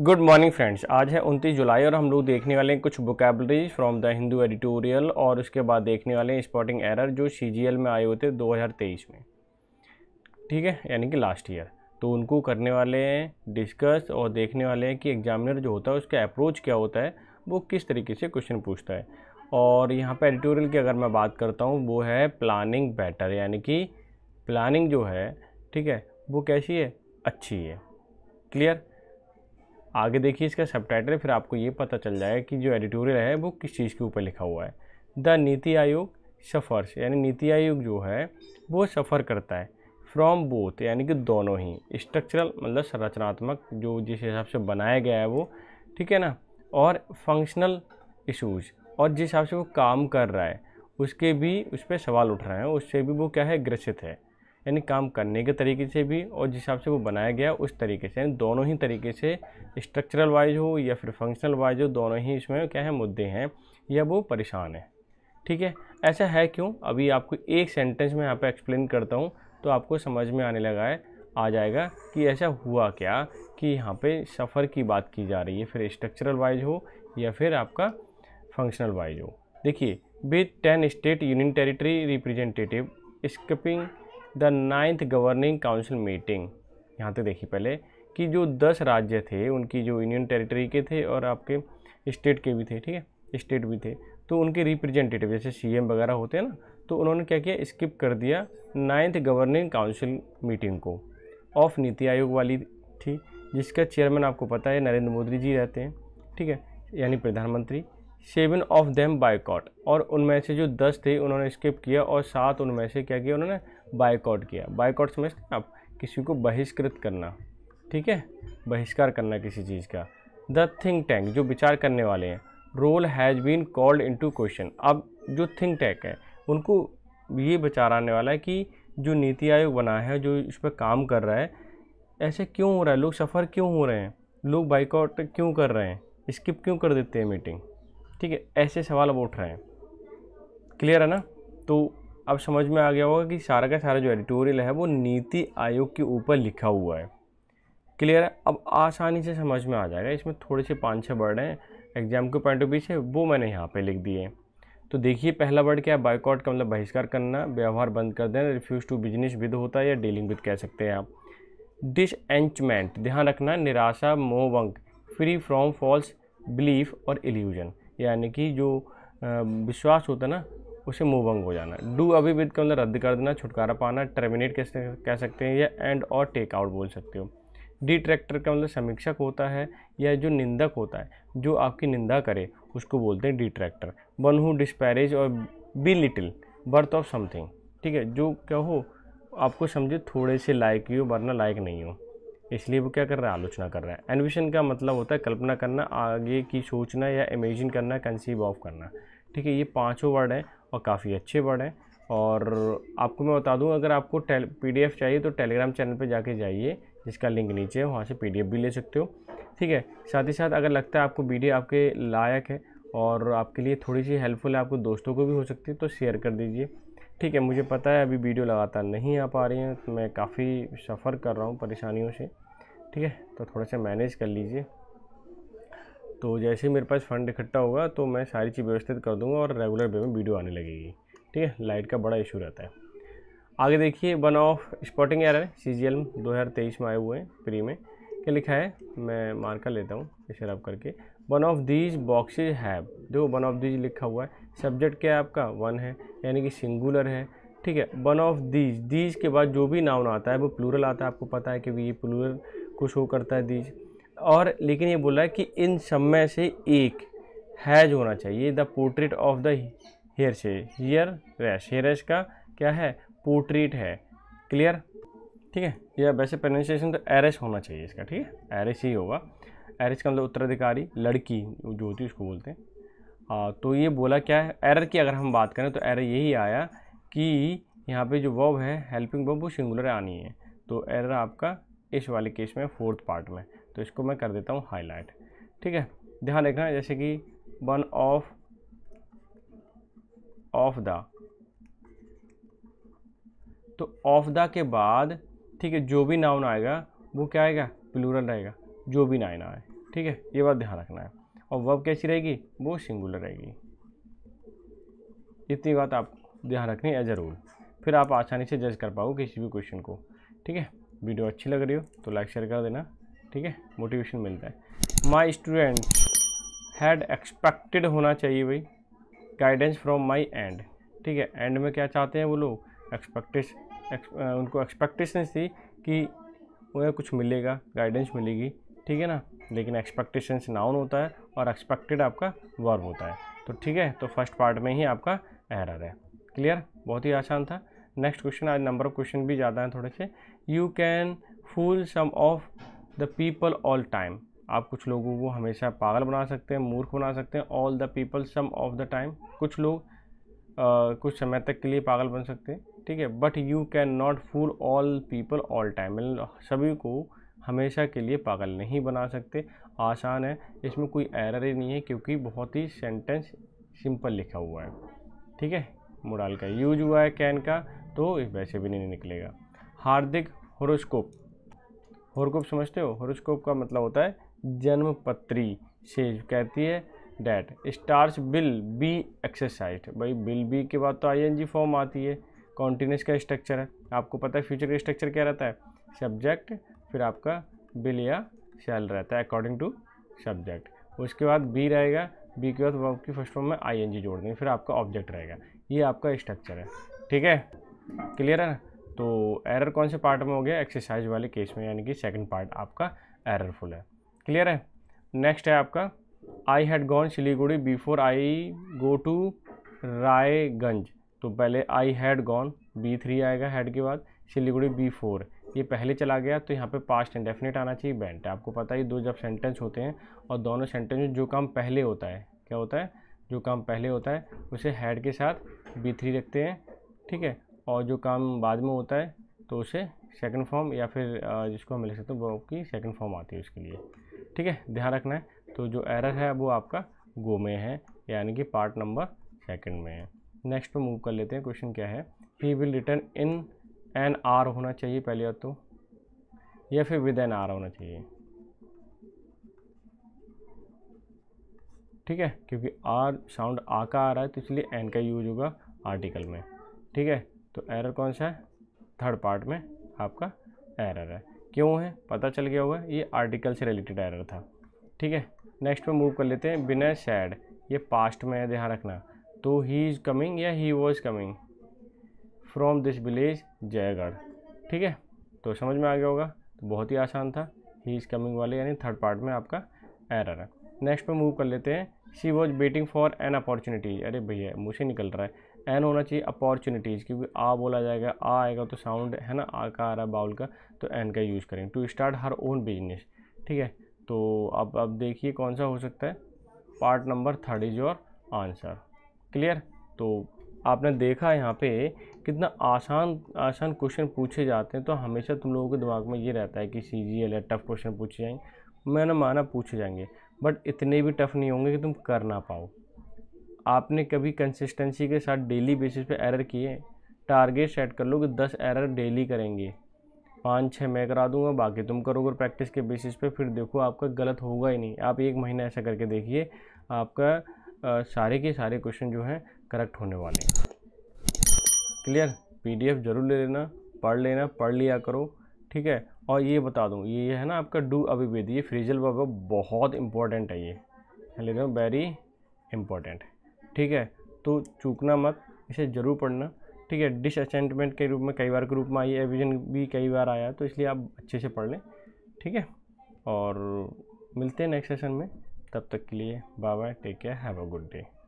good morning friends आज है 29 जुलाई और हम लोग देखने वाले हैं कुछ vocabularies from the Hindu editorial और उसके बाद देखने वाले हैं स्पॉटिंग एरर जो सी में आए हुए थे 2023 में ठीक है यानी कि लास्ट ईयर तो उनको करने वाले हैं डिस्कस और देखने वाले हैं कि एग्जामिनर जो होता है उसका अप्रोच क्या होता है वो किस तरीके से क्वेश्चन पूछता है और यहाँ पर एडिटोरियल की अगर मैं बात करता हूँ वो है प्लानिंग बेटर यानी कि प्लानिंग जो है ठीक है वो कैसी है अच्छी है क्लियर आगे देखिए इसका सब फिर आपको ये पता चल जाएगा कि जो एडिटोरियल है वो किस चीज़ के ऊपर लिखा हुआ है द नीति आयोग सफ़र्स यानी नीति आयोग जो है वो सफ़र करता है फ्रॉम बोथ यानी कि दोनों ही स्ट्रक्चरल मतलब संरचनात्मक जो जिस हिसाब से बनाया गया है वो ठीक है ना और फंक्शनल इशूज़ और जिस हिसाब से वो काम कर रहा है उसके भी उस पर सवाल उठ रहे हैं उससे भी वो क्या है ग्रसित है यानी काम करने के तरीके से भी और जिस हिसाब से वो बनाया गया उस तरीके से यानी दोनों ही तरीके से स्ट्रक्चरल वाइज हो या फिर फंक्शनल वाइज हो दोनों ही इसमें क्या है मुद्दे हैं या वो परेशान है ठीक है ऐसा है क्यों अभी आपको एक सेंटेंस में यहाँ पर एक्सप्लेन करता हूँ तो आपको समझ में आने लगा है आ जाएगा कि ऐसा हुआ क्या कि यहाँ पे सफ़र की बात की जा रही है फिर स्ट्रक्चरल वाइज हो या फिर आपका फंक्शनल वाइज हो देखिए with ten state union territory representative skipping the ninth governing council meeting यहाँ तक देखिए पहले कि जो दस राज्य थे उनकी जो यूनियन टेरिटरी के थे और आपके स्टेट के भी थे ठीक है स्टेट भी थे तो उनके रिप्रेजेंटेटिव जैसे सीएम वगैरह होते हैं ना तो उन्होंने क्या किया स्किप कर दिया नाइन्थ गवर्निंग काउंसिल मीटिंग को ऑफ नीति आयोग वाली थी जिसका चेयरमैन आपको पता है नरेंद्र मोदी जी रहते हैं ठीक है यानी प्रधानमंत्री सेवन ऑफ देम बायकॉट और उनमें से जो दस थे उन्होंने स्किप किया और सात उनमें से क्या किया उन्होंने बायकॉट किया बायकॉट समझते हैं आप किसी को बहिष्कृत करना ठीक है बहिष्कार करना किसी चीज़ का द थिंक टैंक जो विचार करने वाले हैं role has been called into question अब जो थिंक टैंक है उनको ये विचार आने वाला है कि जो नीति आयोग बना है जो इस पर काम कर रहा है ऐसे क्यों हो रहा है लोग सफ़र क्यों हो रहे हैं लोग बाइकआउट क्यों कर रहे हैं स्किप क्यों कर देते हैं मीटिंग ठीक है ऐसे सवाल अब उठ रहे हैं क्लियर है ना तो अब समझ में आ गया होगा कि सारा का सारा जो एडिटोरियल है वो नीति आयोग के ऊपर लिखा हुआ है क्लियर है अब आसानी से समझ में आ जाएगा इसमें थोड़े से पाँच छः वर्ड हैं एग्जाम के पॉइंट ऑफ व्यू से वो मैंने यहाँ पे लिख दिए तो देखिए पहला वर्ड क्या है बाइकआउट का मतलब बहिष्कार करना व्यवहार बंद कर देना रिफ्यूज़ टू बिजनेस विद होता है या डीलिंग विद कह सकते हैं आप डिसएंचमेंट ध्यान रखना निराशा मोहवंक फ्री फ्रॉम फॉल्स बिलीफ और इल्यूजन यानी कि जो विश्वास होता है ना उसे मूव अंग हो जाना डू अभी विद के मतलब रद्द कर देना छुटकारा पाना टर्मिनेट कैसे कह सकते हैं या एंड और टेक आउट बोल सकते हो डी ट्रैक्टर का मतलब समीक्षक होता है या जो निंदक होता है जो आपकी निंदा करे उसको बोलते हैं detractor one who disparage और belittle worth of something ठीक है जो क्या हो आपको समझे थोड़े से लायक ही हो वरना लायक नहीं हो इसलिए वो क्या कर रहा है आलोचना कर रहा है एनविशन का मतलब होता है कल्पना करना आगे की सोचना या इमेजिन करना कंसीव ऑफ करना ठीक है ये पांचों वर्ड हैं और काफ़ी अच्छे वर्ड हैं और आपको मैं बता दूं अगर आपको टेल पीडीएफ चाहिए तो टेलीग्राम चैनल पर जाके जाइए जिसका लिंक नीचे है वहाँ से पीडीएफ भी ले सकते हो ठीक है साथ ही साथ अगर लगता है आपको वीडियो आपके लायक है और आपके लिए थोड़ी सी हेल्पफुल है आपको दोस्तों को भी हो सकती है तो शेयर कर दीजिए ठीक है मुझे पता है अभी वीडियो लगातार नहीं आ पा रही हैं तो मैं काफ़ी सफ़र कर रहा हूँ परेशानियों से ठीक है तो थोड़ा सा मैनेज कर लीजिए तो जैसे ही मेरे पास फंड इकट्ठा होगा तो मैं सारी चीज़ व्यवस्थित कर दूँगा और रेगुलर वे में वीडियो आने लगेगी ठीक है लाइट का बड़ा इशू रहता है आगे देखिए one of spotting error C G L दो हज़ार तेईस में आए हुए हैं फ्री में क्या लिखा है मैं मार्कर लेता हूँ इसे रब करके one of these boxes have देखो वन ऑफ दीज लिखा हुआ है सब्जेक्ट क्या है आपका वन है यानी कि सिंगुलर है ठीक है वन ऑफ दीज दीज के बाद जो भी नाउन आता है वो प्लूरल आता है आपको पता है कि ये प्लूरल को शो करता है दीज और लेकिन ये बोला है कि इन सब में से एक हैज होना चाहिए the portrait of the hair से हेयर रैश हेयर रैश का क्या है पोर्ट्रेट है क्लियर ठीक है या वैसे प्रोनाउंसिएशन तो एरेस होना चाहिए इसका ठीक है एरेस ही होगा एरेस का मतलब उत्तराधिकारी लड़की जो होती है उसको बोलते हैं आ, तो ये बोला क्या है एरर की अगर हम बात करें तो एरर यही आया कि यहाँ पे जो वर्ब है हेल्पिंग वर्ब वो सिंगुलर आनी है तो एरर आपका इस वाले केस में फोर्थ पार्ट में तो इसको मैं कर देता हूँ हाईलाइट ठीक है ध्यान रखना जैसे कि वन ऑफ ऑफ द तो ऑफ द के बाद ठीक है जो भी नाउन आएगा वो क्या आएगा प्लूरल रहेगा जो भी नाइन आए ठीक है ये बात ध्यान रखना है और वब कैसी रहेगी वो सिंगुलर रहेगी इतनी बात आप ध्यान रखनी है ज़रूर फिर आप आसानी से जज कर पाओ किसी भी क्वेश्चन को ठीक है वीडियो अच्छी लग रही हो तो लाइक शेयर कर देना ठीक है मोटिवेशन मिलता है माई स्टूडेंट हैड एक्सपेक्टेड होना चाहिए भाई गाइडेंस फ्रॉम माई एंड ठीक है एंड में क्या चाहते हैं वो लोग एक्सपेक्टेस उनको एक्सपेक्टेशन थी कि उन्हें कुछ मिलेगा गाइडेंस मिलेगी ठीक है ना लेकिन एक्सपेक्टेशंस नाउन होता है और एक्सपेक्टेड आपका वर्ब होता है तो ठीक है तो फर्स्ट पार्ट में ही आपका एरर है क्लियर बहुत ही आसान था नेक्स्ट क्वेश्चन आज नंबर ऑफ क्वेश्चन भी ज़्यादा हैं थोड़े से you can fool some of the people all time आप कुछ लोगों को हमेशा पागल बना सकते हैं मूर्ख बना सकते हैं all the people some of the time कुछ लोग Uh, कुछ समय तक के लिए पागल बन सकते हैं ठीक है but you can not fool all people all time सभी को हमेशा के लिए पागल नहीं बना सकते आसान है इसमें कोई एरर ही नहीं है क्योंकि बहुत ही सेंटेंस सिंपल लिखा हुआ है ठीक है मुड़ाल का यूज हुआ है कैन का तो वैसे भी नहीं निकलेगा हार्दिक होरोस्कोप होरकोप समझते हो होरोस्कोप का मतलब होता है जन्म पत्री से कहती है that stars will be exercise by will be के बाद तो आईएनजी फॉर्म आती है कॉन्टीन्यूस का स्ट्रक्चर है आपको पता है फ्यूचर का स्ट्रक्चर क्या रहता है सब्जेक्ट फिर आपका बिल या सेल रहता है अकॉर्डिंग टू सब्जेक्ट उसके बाद बी रहेगा बी के बाद वर्ब की फर्स्ट फॉर्म में आई एन जी जोड़ देंगे फिर आपका ऑब्जेक्ट रहेगा ये आपका स्ट्रक्चर है ठीक है क्लियर है ना तो एरर कौन से पार्ट में हो गया एक्सरसाइज वाले केस में यानी कि सेकंड पार्ट आपका एररफुल है क्लियर है नेक्स्ट है आपका I had gone Siliguri before I go to Raigunj तो पहले I had gone B three आएगा हेड के बाद सिलीगुड़ी बी फोर ये पहले चला गया तो यहाँ पे पास्ट इंडेफिनेट आना चाहिए बैंट आपको पता ही दो जब सेंटेंस होते हैं और दोनों सेंटेंस में जो काम पहले होता है क्या होता है जो काम पहले होता है उसे हैड के साथ बी थ्री रखते हैं ठीक है और जो काम बाद में होता है तो उसे सेकंड फॉर्म या फिर जिसको हम लिख सकते हैं वो आपकी सेकंड फॉर्म आती है उसके लिए ठीक है ध्यान रखना है तो जो एरर है वो आपका गो में है यानी कि पार्ट नंबर सेकंड में है नेक्स्ट पे मूव कर लेते हैं क्वेश्चन क्या है he will return in an hour होना चाहिए पहले तो या फिर विद एन आर होना चाहिए ठीक है क्योंकि आर साउंड आ का आ रहा है तो इसलिए एन का यूज होगा आर्टिकल में ठीक है तो एरर कौन सा है थर्ड पार्ट में आपका एरर है क्यों है पता चल गया होगा ये आर्टिकल से रिलेटेड एरर था ठीक है नेक्स्ट पे मूव कर लेते हैं बिना सैड ये पास्ट में ध्यान रखना तो ही इज़ कमिंग या he was coming from this village Jaigarh ठीक है तो समझ में आ गया होगा तो बहुत ही आसान था ही इज़ कमिंग वाले यानी थर्ड पार्ट में आपका एरर है नेक्स्ट पे मूव कर लेते हैं she was waiting for an opportunity अरे भैया मुझे निकल रहा है एन होना चाहिए अपॉर्चुनिटीज़ क्योंकि आ बोला जाएगा आ आएगा तो साउंड है ना आ का आ रहा है बाउल का तो एन का यूज़ करेंगे to start her own business ठीक है तो अब अब देखिए कौन सा हो सकता है part number third is your answer clear तो आपने देखा यहाँ पे कितना आसान आसान क्वेश्चन पूछे जाते हैं तो हमेशा तुम लोगों के दिमाग में ये रहता है कि सी जी एल या टफ़ क्वेश्चन पूछे जाएंगे मैंने माना पूछे जाएंगे बट इतने भी टफ़ नहीं होंगे कि तुम कर ना पाओ आपने कभी कंसिस्टेंसी के साथ डेली बेसिस पे एरर किए टारगेट सेट कर लो कि दस एरर डेली करेंगे पाँच छः मैं करा दूंगा बाकी तुम करोगे प्रैक्टिस के बेसिस पे फिर देखो आपका गलत होगा ही नहीं आप एक महीना ऐसा करके देखिए आपका आ, सारे के सारे क्वेश्चन जो हैं करेक्ट होने वाले हैं क्लियर पीडीएफ जरूर ले लेना पढ़ लेना पढ़ लिया करो ठीक है और ये बता दूँ ये है ना आपका डू अभिवेदी ये फ्रीजल बाबा बहुत इंपॉर्टेंट है ये ले वेरी इंपॉर्टेंट ठीक है तो चूकना मत इसे ज़रूर पढ़ना ठीक है डिस असेंटमेंट के रूप में कई बार ग्रुप में आई एविजन भी कई बार आया तो इसलिए आप अच्छे से पढ़ लें ठीक है और मिलते हैं नेक्स्ट सेशन में तब तक के लिए bye bye take care have a good day